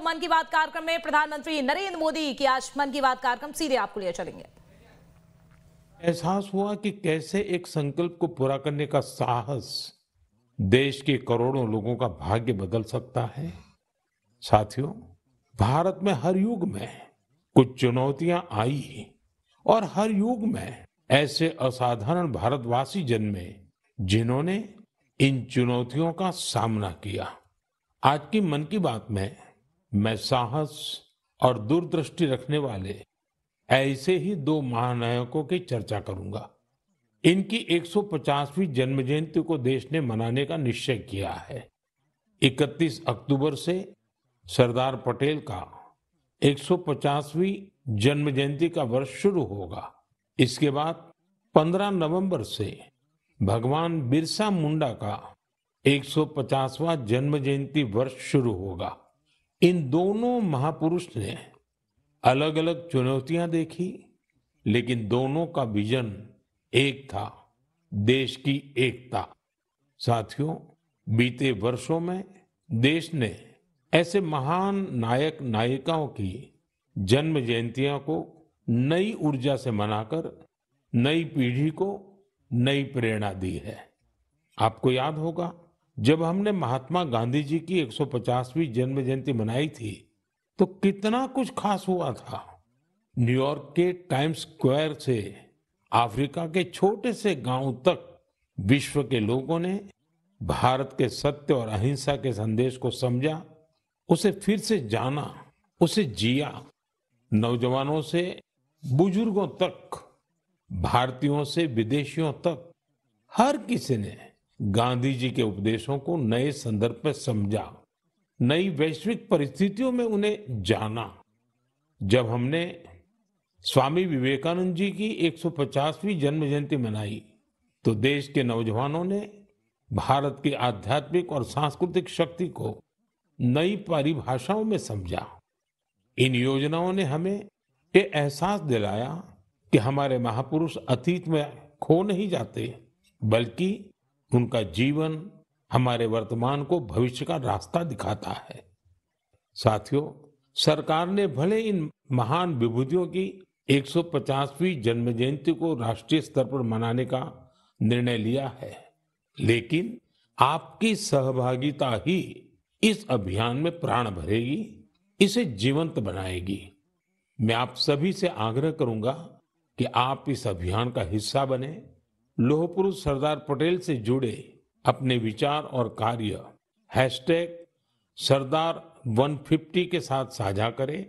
आपको मन की बात कार्यक्रम में प्रधानमंत्री नरेंद्र मोदी की आज मन की बात कार्यक्रम सीधे आपको लिए चलेंगे एहसास हुआ कि कैसे एक संकल्प को पूरा करने का साहस देश के करोड़ों लोगों का भाग्य बदल सकता है साथियों भारत में हर युग में कुछ चुनौतियां आई और हर युग में ऐसे असाधारण भारतवासी जन्मे जिन्होंने इन चुनौतियों का सामना किया आज की मन की बात में मैं साहस और दूरदृष्टि रखने वाले ऐसे ही दो महानायकों की चर्चा करूंगा इनकी 150वीं जन्म जयंती को देश ने मनाने का निश्चय किया है 31 अक्टूबर से सरदार पटेल का 150वीं जन्म जयंती का वर्ष शुरू होगा इसके बाद 15 नवंबर से भगवान बिरसा मुंडा का 150वां जन्म जयंती वर्ष शुरू होगा इन दोनों महापुरुष ने अलग अलग चुनौतियां देखी लेकिन दोनों का विजन एक था देश की एकता साथियों बीते वर्षों में देश ने ऐसे महान नायक नायिकाओं की जन्म जयंतियां को नई ऊर्जा से मनाकर नई पीढ़ी को नई प्रेरणा दी है आपको याद होगा जब हमने महात्मा गांधी जी की 150वीं जन्म जयंती मनाई थी तो कितना कुछ खास हुआ था न्यूयॉर्क के टाइम्स स्क्वायर से अफ्रीका के छोटे से गांव तक विश्व के लोगों ने भारत के सत्य और अहिंसा के संदेश को समझा उसे फिर से जाना उसे जिया नौजवानों से बुजुर्गों तक भारतीयों से विदेशियों तक हर किसी ने गांधी जी के उपदेशों को नए संदर्भ में समझा नई वैश्विक परिस्थितियों में उन्हें जाना जब हमने स्वामी विवेकानंद जी की 150वीं जन्म जयंती मनाई तो देश के नौजवानों ने भारत की आध्यात्मिक और सांस्कृतिक शक्ति को नई परिभाषाओं में समझा इन योजनाओं ने हमें ये एहसास दिलाया कि हमारे महापुरुष अतीत में खो नहीं जाते बल्कि उनका जीवन हमारे वर्तमान को भविष्य का रास्ता दिखाता है साथियों सरकार ने भले इन महान विभूतियों की 150वीं जन्म जयंती को राष्ट्रीय स्तर पर मनाने का निर्णय लिया है लेकिन आपकी सहभागिता ही इस अभियान में प्राण भरेगी इसे जीवंत बनाएगी मैं आप सभी से आग्रह करूंगा कि आप इस अभियान का हिस्सा बने लोहपुरुष सरदार पटेल से जुड़े अपने विचार और कार्य हैशटैग सरदार 150 के साथ साझा करें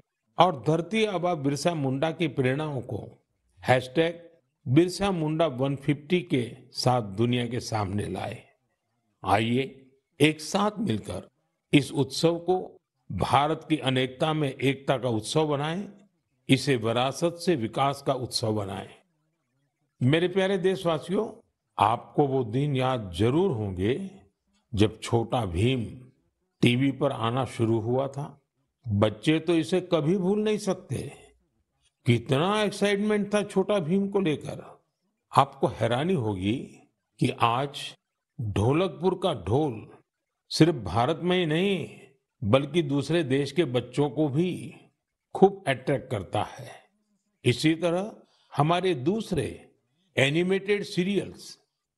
और धरती आबा बिरसा मुंडा की प्रेरणाओं को हैशटैग बिरसा मुंडा 150 के साथ दुनिया के सामने लाए आइए एक साथ मिलकर इस उत्सव को भारत की अनेकता में एकता का उत्सव बनाएं इसे विरासत से विकास का उत्सव बनाएं मेरे प्यारे देशवासियों आपको वो दिन याद जरूर होंगे जब छोटा भीम टीवी पर आना शुरू हुआ था बच्चे तो इसे कभी भूल नहीं सकते कितना एक्साइटमेंट था छोटा भीम को लेकर आपको हैरानी होगी कि आज ढोलकपुर का ढोल सिर्फ भारत में ही नहीं बल्कि दूसरे देश के बच्चों को भी खूब अट्रैक्ट करता है इसी तरह हमारे दूसरे एनिमेटेड सीरियल्स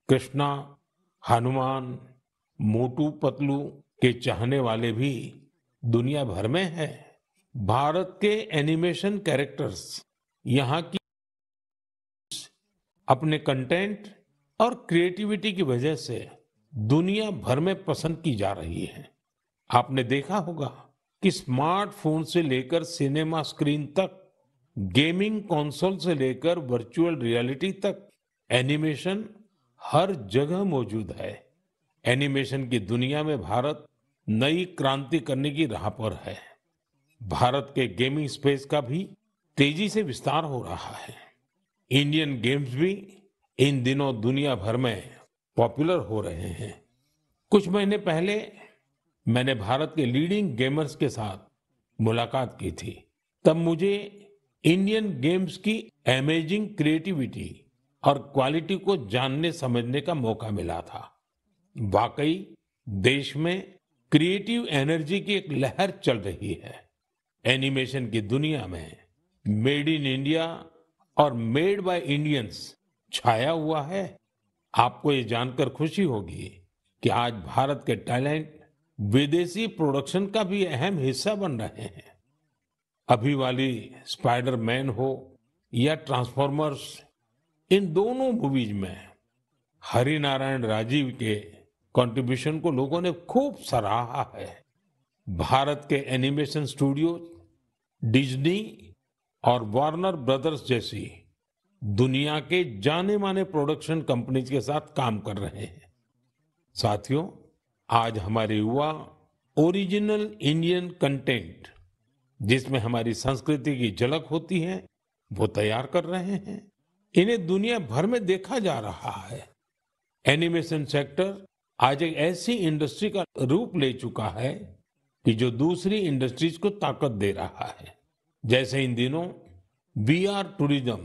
कृष्णा हनुमान मोटू पतलू के चाहने वाले भी दुनिया भर में है भारत के एनिमेशन कैरेक्टर्स यहाँ की अपने कंटेंट और क्रिएटिविटी की वजह से दुनिया भर में पसंद की जा रही है आपने देखा होगा कि स्मार्टफोन से लेकर सिनेमा स्क्रीन तक गेमिंग कंसोल से लेकर वर्चुअल रियलिटी तक एनिमेशन हर जगह मौजूद है एनिमेशन की दुनिया में भारत नई क्रांति करने की राह पर है भारत के गेमिंग स्पेस का भी तेजी से विस्तार हो रहा है इंडियन गेम्स भी इन दिनों दुनिया भर में पॉपुलर हो रहे हैं कुछ महीने पहले मैंने भारत के लीडिंग गेमर्स के साथ मुलाकात की थी तब मुझे इंडियन गेम्स की अमेजिंग क्रिएटिविटी और क्वालिटी को जानने समझने का मौका मिला था वाकई देश में क्रिएटिव एनर्जी की एक लहर चल रही है एनिमेशन की दुनिया में मेड इन इंडिया और मेड बाय इंडियंस छाया हुआ है आपको ये जानकर खुशी होगी कि आज भारत के टैलेंट विदेशी प्रोडक्शन का भी अहम हिस्सा बन रहे हैं अभी वाली स्पाइडर मैन हो या ट्रांसफॉर्मर्स इन दोनों मूवीज में हरिनारायण राजीव के कंट्रीब्यूशन को लोगों ने खूब सराहा है भारत के एनिमेशन स्टूडियो डिज्नी और वार्नर ब्रदर्स जैसी दुनिया के जाने माने प्रोडक्शन कंपनीज के साथ काम कर रहे हैं साथियों आज हमारे युवा ओरिजिनल इंडियन कंटेंट जिसमें हमारी संस्कृति की झलक होती है वो तैयार कर रहे हैं इन्हें दुनिया भर में देखा जा रहा है एनिमेशन सेक्टर आज एक ऐसी इंडस्ट्री का रूप ले चुका है कि जो दूसरी इंडस्ट्रीज को ताकत दे रहा है जैसे इन दिनों वी आर टूरिज्म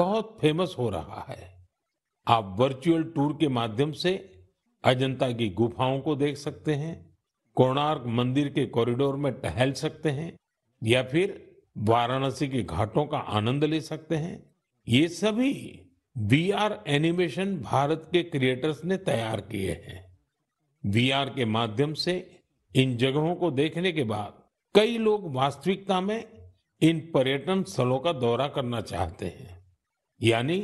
बहुत फेमस हो रहा है आप वर्चुअल टूर के माध्यम से अजंता की गुफाओं को देख सकते हैं कोणार्क मंदिर के कॉरिडोर में टहल सकते हैं या फिर वाराणसी के घाटों का आनंद ले सकते हैं ये सभी वी आर एनिमेशन भारत के क्रिएटर्स ने तैयार किए हैं वी आर के माध्यम से इन जगहों को देखने के बाद कई लोग वास्तविकता में इन पर्यटन स्थलों का दौरा करना चाहते हैं यानी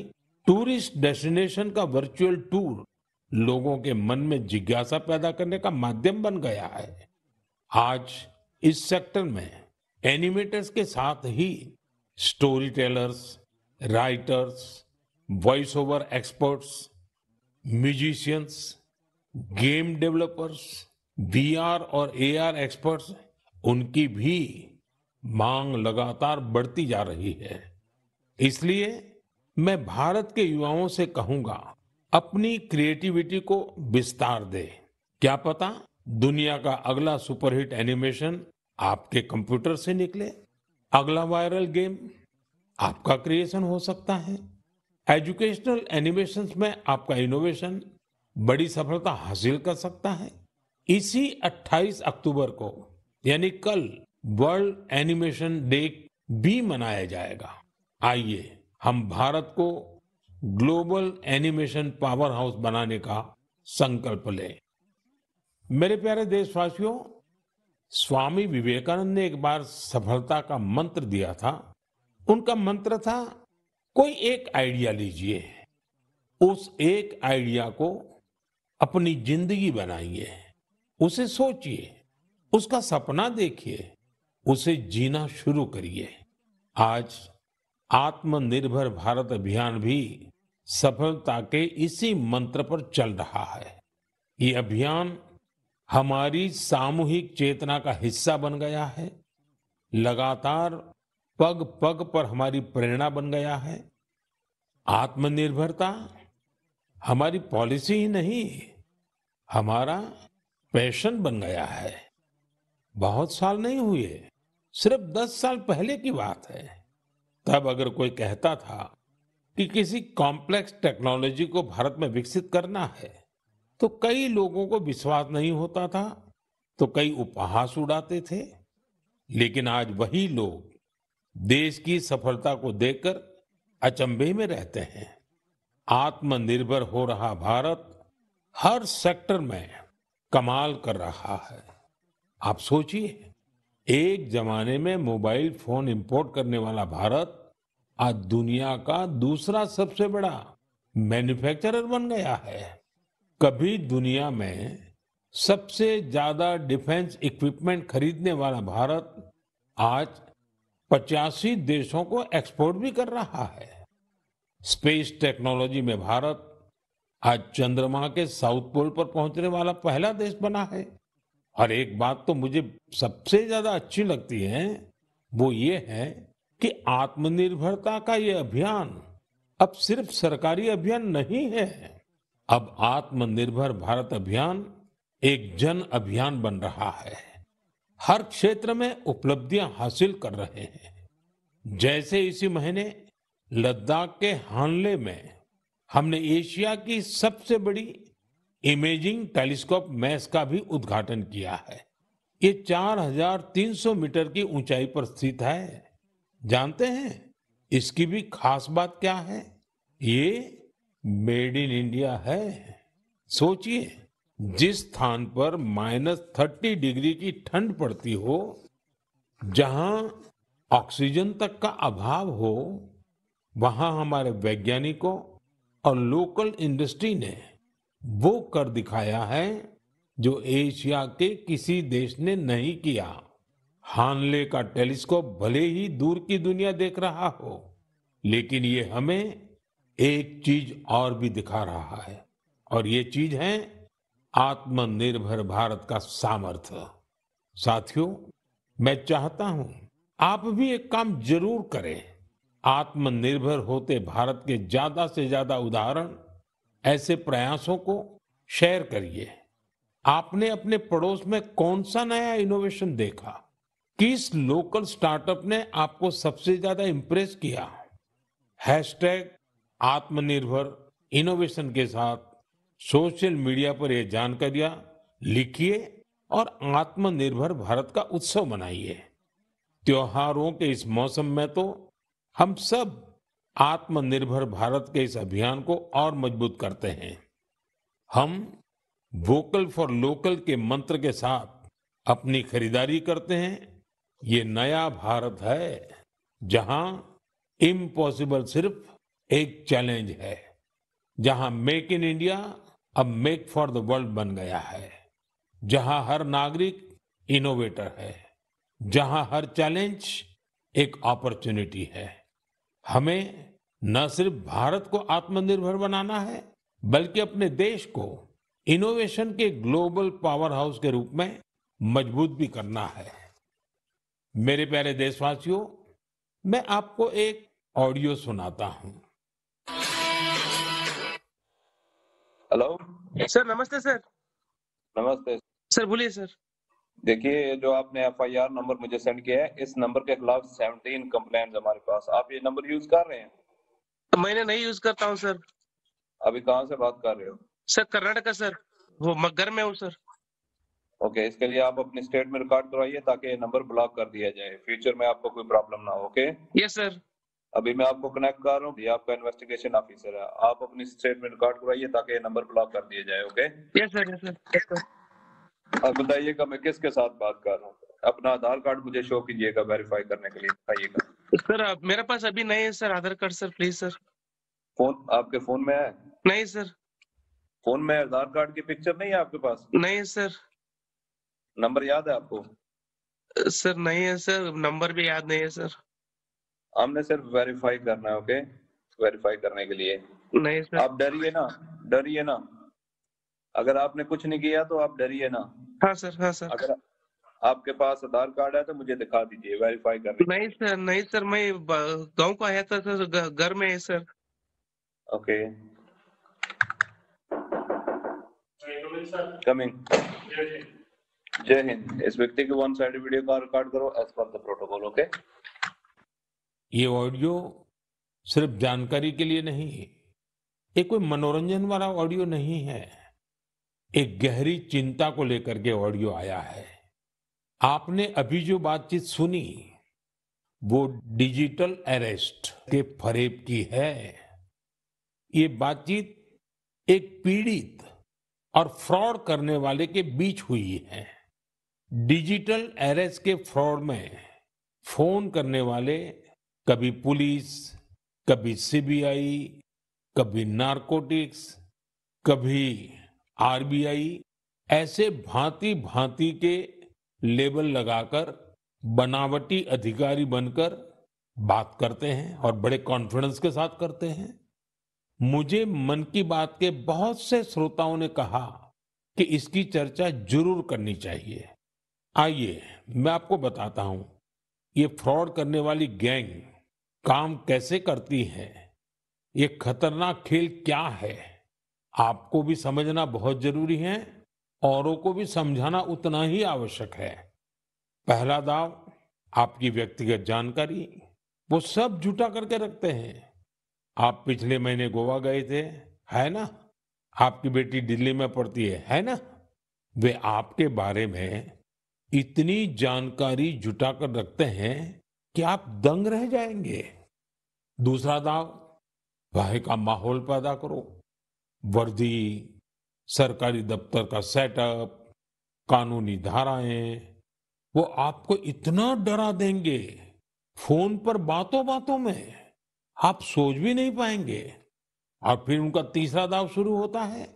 टूरिस्ट डेस्टिनेशन का वर्चुअल टूर लोगों के मन में जिज्ञासा पैदा करने का माध्यम बन गया है आज इस सेक्टर में एनिमेटर्स के साथ ही story tellers writers voice over experts musicians game developers VR और AR एक्सपर्ट्स उनकी भी मांग लगातार बढ़ती जा रही है इसलिए मैं भारत के युवाओं से कहूंगा अपनी क्रिएटिविटी को विस्तार दे क्या पता दुनिया का अगला सुपरहिट एनिमेशन आपके कंप्यूटर से निकले अगला वायरल गेम आपका क्रिएशन हो सकता है एजुकेशनल एनिमेशन में आपका इनोवेशन बड़ी सफलता हासिल कर सकता है इसी 28 अक्टूबर को यानी कल वर्ल्ड एनिमेशन डे भी मनाया जाएगा आइए हम भारत को ग्लोबल एनिमेशन पावर हाउस बनाने का संकल्प लें मेरे प्यारे देशवासियों स्वामी विवेकानंद ने एक बार सफलता का मंत्र दिया था उनका मंत्र था कोई एक आइडिया लीजिए उस एक आइडिया को अपनी जिंदगी बनाइए उसे सोचिए उसका सपना देखिए उसे जीना शुरू करिए आज आत्मनिर्भर भारत अभियान भी सफलता के इसी मंत्र पर चल रहा है ये अभियान हमारी सामूहिक चेतना का हिस्सा बन गया है लगातार पग पग पर हमारी प्रेरणा बन गया है आत्मनिर्भरता हमारी पॉलिसी ही नहीं हमारा पैशन बन गया है बहुत साल नहीं हुए सिर्फ दस साल पहले की बात है तब अगर कोई कहता था कि किसी कॉम्प्लेक्स टेक्नोलॉजी को भारत में विकसित करना है तो कई लोगों को विश्वास नहीं होता था तो कई उपहास उड़ाते थे लेकिन आज वही लोग देश की सफलता को देखकर अचंभे में रहते हैं आत्मनिर्भर हो रहा भारत हर सेक्टर में कमाल कर रहा है आप सोचिए एक जमाने में मोबाइल फोन इंपोर्ट करने वाला भारत आज दुनिया का दूसरा सबसे बड़ा मैन्युफैक्चरर बन गया है कभी दुनिया में सबसे ज्यादा डिफेंस इक्विपमेंट खरीदने वाला भारत आज पचासी देशों को एक्सपोर्ट भी कर रहा है स्पेस टेक्नोलॉजी में भारत आज चंद्रमा के साउथ पोल पर पहुंचने वाला पहला देश बना है और एक बात तो मुझे सबसे ज्यादा अच्छी लगती है वो ये है कि आत्मनिर्भरता का ये अभियान अब सिर्फ सरकारी अभियान नहीं है अब आत्मनिर्भर भारत अभियान एक जन अभियान बन रहा है हर क्षेत्र में उपलब्धियां हासिल कर रहे हैं जैसे इसी महीने लद्दाख के हानले में हमने एशिया की सबसे बड़ी इमेजिंग टेलीस्कोप मैस का भी उद्घाटन किया है ये 4,300 मीटर की ऊंचाई पर स्थित है जानते हैं इसकी भी खास बात क्या है ये मेड इन इंडिया है सोचिए जिस स्थान पर माइनस थर्टी डिग्री की ठंड पड़ती हो जहां ऑक्सीजन तक का अभाव हो वहां हमारे वैज्ञानिकों और लोकल इंडस्ट्री ने वो कर दिखाया है जो एशिया के किसी देश ने नहीं किया हानले का टेलीस्कोप भले ही दूर की दुनिया देख रहा हो लेकिन ये हमें एक चीज और भी दिखा रहा है और ये चीज है आत्मनिर्भर भारत का सामर्थ्य साथियों मैं चाहता हूं आप भी एक काम जरूर करें आत्मनिर्भर होते भारत के ज्यादा से ज्यादा उदाहरण ऐसे प्रयासों को शेयर करिए आपने अपने पड़ोस में कौन सा नया इनोवेशन देखा किस लोकल स्टार्टअप ने आपको सबसे ज्यादा इंप्रेस किया हैश आत्मनिर्भर इनोवेशन के साथ सोशल मीडिया पर यह जानकारियां लिखिए और आत्मनिर्भर भारत का उत्सव मनाइए त्योहारों के इस मौसम में तो हम सब आत्मनिर्भर भारत के इस अभियान को और मजबूत करते हैं हम वोकल फॉर लोकल के मंत्र के साथ अपनी खरीदारी करते हैं ये नया भारत है जहां इम्पॉसिबल सिर्फ एक चैलेंज है जहां मेक इन इंडिया अब मेक फॉर द वर्ल्ड बन गया है जहां हर नागरिक इनोवेटर है जहां हर चैलेंज एक अपॉर्चुनिटी है हमें न सिर्फ भारत को आत्मनिर्भर बनाना है बल्कि अपने देश को इनोवेशन के ग्लोबल पावर हाउस के रूप में मजबूत भी करना है मेरे प्यारे देशवासियों मैं आपको एक ऑडियो सुनाता हूं हेलो सर नमस्ते सर नमस्ते सर बोलिए सर देखिए जो आपने एफआईआर नंबर मुझे सेंड किया है इस नंबर के खिलाफ सेवनटीन कंप्लेन हमारे पास आप ये नंबर यूज कर रहे हैं मैंने नहीं यूज करता हूँ सर अभी कहाँ से बात कर रहे हो सर का सर वो मगर में हूँ सर ओके इसके लिए आप अपने स्टेट में रिकॉर्ड करवाइए ताकि ये नंबर ब्लॉक कर दिया जाए फ्यूचर में आपको कोई प्रॉब्लम ना हो ओके यस सर अभी मैं आपको कनेक्ट कर रहा हूँ ये आपका इन्वेस्टिगेशन ऑफिसर है आप अपनी स्टेटमेंट रिकॉर्ड कराइए ताकि ये नंबर ब्लॉक कर दिया जाए ओके अब बताइएगा मैं किसके साथ बात कर रहा हूँ अपना आधार कार्ड मुझे शो कीजिएगा वेरीफाई करने के लिए बताइएगा सर मेरे पास अभी नहीं है sir Aadhaar card sir please sir phone आपके फोन में है नहीं सर फोन में आधार कार्ड की पिक्चर नहीं है आपके पास नहीं सर नंबर याद है आपको सर नहीं है सर नंबर भी याद नहीं है सर हमने सिर्फ वेरीफाई करना है ओके वेरीफाई करने के लिए नहीं सर आप डरिए ना डरिए ना अगर आपने कुछ नहीं किया तो आप डरिए ना हाँ सर हाँ सर अगर आपके पास आधार कार्ड है तो मुझे दिखा दीजिए वेरीफाई कर नहीं सर नहीं सर मैं गांव का है था तो, सर घर में है सर ओके कमिंग जय हिंद इस व्यक्ति के one side video call record करो as per the protocol okay ये ऑडियो सिर्फ जानकारी के लिए नहीं ये कोई मनोरंजन वाला ऑडियो नहीं है एक गहरी चिंता को लेकर के ऑडियो आया है आपने अभी जो बातचीत सुनी वो डिजिटल अरेस्ट के फरेब की है ये बातचीत एक पीड़ित और फ्रॉड करने वाले के बीच हुई है डिजिटल अरेस्ट के फ्रॉड में फोन करने वाले कभी पुलिस कभी सीबीआई कभी नारकोटिक्स कभी आरबीआई ऐसे भांति भांति के लेबल लगाकर बनावटी अधिकारी बनकर बात करते हैं और बड़े कॉन्फिडेंस के साथ करते हैं मुझे मन की बात के बहुत से श्रोताओं ने कहा कि इसकी चर्चा जरूर करनी चाहिए आइए मैं आपको बताता हूं ये फ्रॉड करने वाली गैंग काम कैसे करती है ये खतरनाक खेल क्या है आपको भी समझना बहुत जरूरी है औरों को भी समझाना उतना ही आवश्यक है पहला दाव आपकी व्यक्तिगत जानकारी वो सब जुटा करके रखते हैं आप पिछले महीने गोवा गए थे है ना आपकी बेटी दिल्ली में पढ़ती है है ना वे आपके बारे में इतनी जानकारी जुटा कर रखते हैं कि आप दंग रह जाएंगे दूसरा दाव भाई का माहौल पैदा करो वर्दी सरकारी दफ्तर का सेटअप कानूनी धाराएं वो आपको इतना डरा देंगे फोन पर बातों बातों में आप सोच भी नहीं पाएंगे और फिर उनका तीसरा दाव शुरू होता है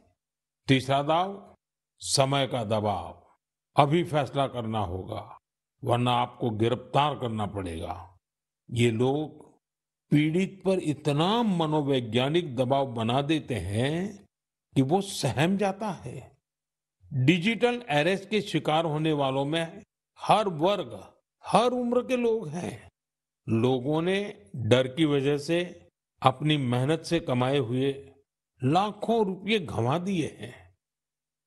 तीसरा दाव समय का दबाव अभी फैसला करना होगा वरना आपको गिरफ्तार करना पड़ेगा ये लोग पीड़ित पर इतना मनोवैज्ञानिक दबाव बना देते हैं कि वो सहम जाता है डिजिटल एरेस के शिकार होने वालों में हर वर्ग हर उम्र के लोग हैं लोगों ने डर की वजह से अपनी मेहनत से कमाए हुए लाखों रुपये घमा दिए हैं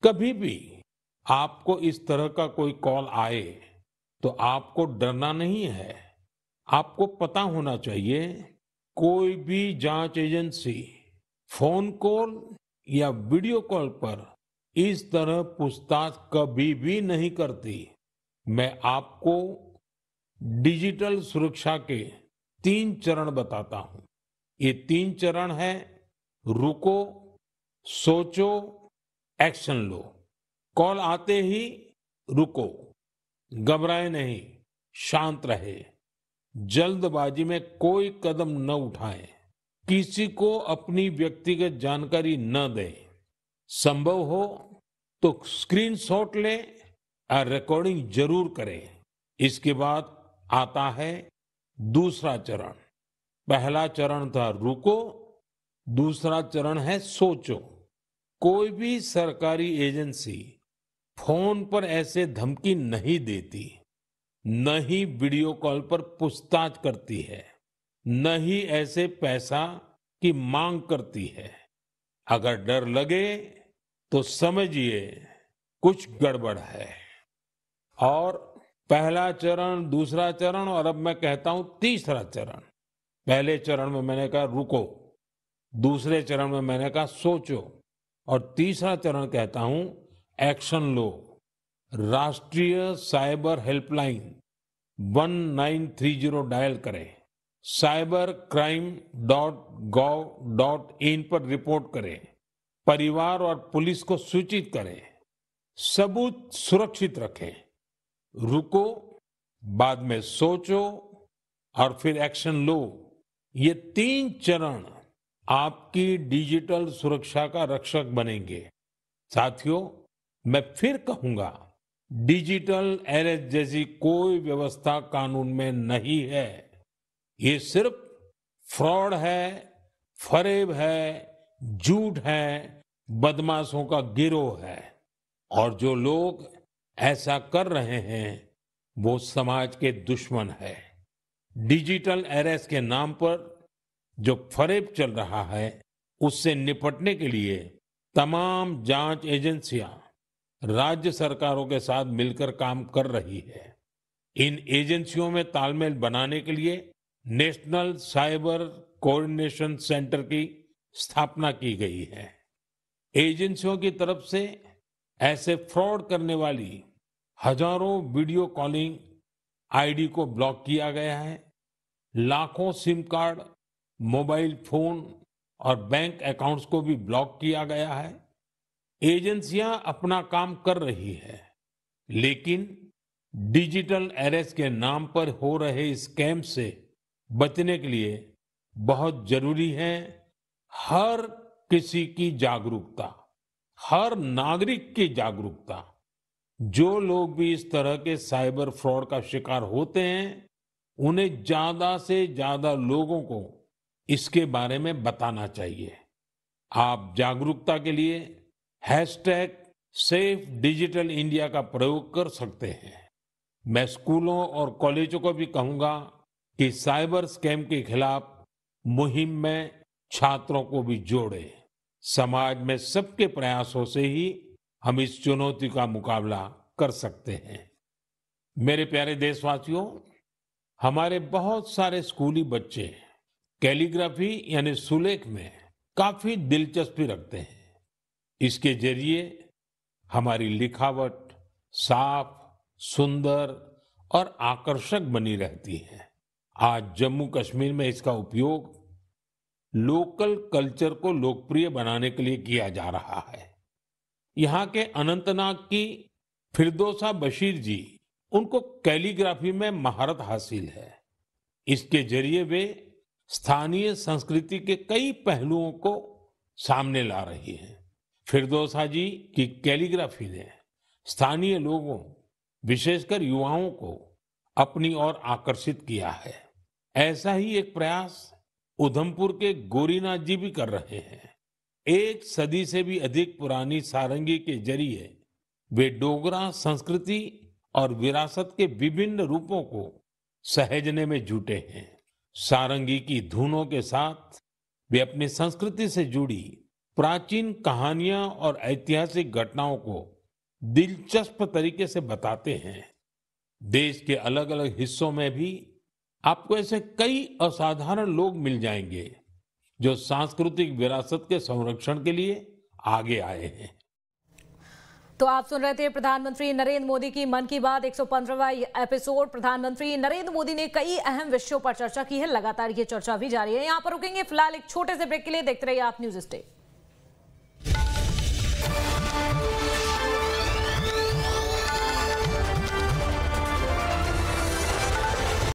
कभी भी आपको इस तरह का कोई कॉल आए तो आपको डरना नहीं है आपको पता होना चाहिए कोई भी जांच एजेंसी फोन कॉल या वीडियो कॉल पर इस तरह पूछताछ कभी भी नहीं करती मैं आपको डिजिटल सुरक्षा के तीन चरण बताता हूं ये तीन चरण है रुको सोचो एक्शन लो कॉल आते ही रुको घबराए नहीं शांत रहे जल्दबाजी में कोई कदम न उठाएं, किसी को अपनी व्यक्तिगत जानकारी न दें, संभव हो तो स्क्रीनशॉट लें और रिकॉर्डिंग जरूर करें इसके बाद आता है दूसरा चरण पहला चरण था रुको दूसरा चरण है सोचो कोई भी सरकारी एजेंसी फोन पर ऐसे धमकी नहीं देती न ही वीडियो कॉल पर पूछताछ करती है न ही ऐसे पैसा की मांग करती है अगर डर लगे तो समझिए कुछ गड़बड़ है और पहला चरण दूसरा चरण और अब मैं कहता हूं तीसरा चरण पहले चरण में मैंने कहा रुको दूसरे चरण में मैंने कहा सोचो और तीसरा चरण कहता हूं एक्शन लो राष्ट्रीय साइबर हेल्पलाइन 1930 डायल करें cyber crime dot gov dot in पर रिपोर्ट करें परिवार और पुलिस को सूचित करें सबूत सुरक्षित रखें रुको बाद में सोचो और फिर एक्शन लो ये तीन चरण आपकी डिजिटल सुरक्षा का रक्षक बनेंगे साथियों मैं फिर कहूंगा डिजिटल अरेस्ट जैसी कोई व्यवस्था कानून में नहीं है ये सिर्फ फ्रॉड है फरेब है झूठ है बदमाशों का गिरोह है और जो लोग ऐसा कर रहे हैं वो समाज के दुश्मन है डिजिटल एरेस के नाम पर जो फरेब चल रहा है उससे निपटने के लिए तमाम जांच एजेंसियां राज्य सरकारों के साथ मिलकर काम कर रही है इन एजेंसियों में तालमेल बनाने के लिए नेशनल साइबर कोऑर्डिनेशन सेंटर की स्थापना की गई है एजेंसियों की तरफ से ऐसे फ्रॉड करने वाली हजारों वीडियो कॉलिंग आईडी को ब्लॉक किया गया है लाखों सिम कार्ड मोबाइल फोन और बैंक अकाउंट्स को भी ब्लॉक किया गया है एजेंसियां अपना काम कर रही है लेकिन डिजिटल एरेस के नाम पर हो रहे स्कैम से बचने के लिए बहुत जरूरी है हर किसी की जागरूकता हर नागरिक की जागरूकता जो लोग भी इस तरह के साइबर फ्रॉड का शिकार होते हैं उन्हें ज्यादा से ज्यादा लोगों को इसके बारे में बताना चाहिए आप जागरूकता के लिए हैशटैग सेफ डिजिटल इंडिया का प्रयोग कर सकते हैं मैं स्कूलों और कॉलेजों को भी कहूंगा कि साइबर स्कैम के खिलाफ मुहिम में छात्रों को भी जोड़े समाज में सबके प्रयासों से ही हम इस चुनौती का मुकाबला कर सकते हैं मेरे प्यारे देशवासियों हमारे बहुत सारे स्कूली बच्चे कैलीग्राफी यानी सुलेख में काफी दिलचस्पी रखते हैं इसके जरिए हमारी लिखावट साफ सुंदर और आकर्षक बनी रहती है आज जम्मू कश्मीर में इसका उपयोग लोकल कल्चर को लोकप्रिय बनाने के लिए किया जा रहा है यहाँ के अनंतनाग की फिरदोसा बशीर जी उनको कैलीग्राफी में महारत हासिल है इसके जरिए वे स्थानीय संस्कृति के कई पहलुओं को सामने ला रही हैं फिरदोसा जी की कैलीग्राफी ने स्थानीय लोगों विशेषकर युवाओं को अपनी ओर आकर्षित किया है ऐसा ही एक प्रयास उधमपुर के गोरीनाथ जी भी कर रहे हैं एक सदी से भी अधिक पुरानी सारंगी के जरिए वे डोगरा संस्कृति और विरासत के विभिन्न रूपों को सहेजने में जुटे हैं सारंगी की धुनों के साथ वे अपनी संस्कृति से जुड़ी प्राचीन कहानियां और ऐतिहासिक घटनाओं को दिलचस्प तरीके से बताते हैं देश के अलग अलग हिस्सों में भी आपको ऐसे कई असाधारण लोग मिल जाएंगे जो सांस्कृतिक विरासत के संरक्षण के लिए आगे आए हैं तो आप सुन रहे थे प्रधानमंत्री नरेंद्र मोदी की मन की बात 115वां एपिसोड प्रधानमंत्री नरेंद्र मोदी ने कई अहम विषयों पर चर्चा की है लगातार ये चर्चा भी जारी है यहां पर रुकेंगे फिलहाल एक छोटे से ब्रेक के लिए देखते रहिए आप न्यूज स्टेट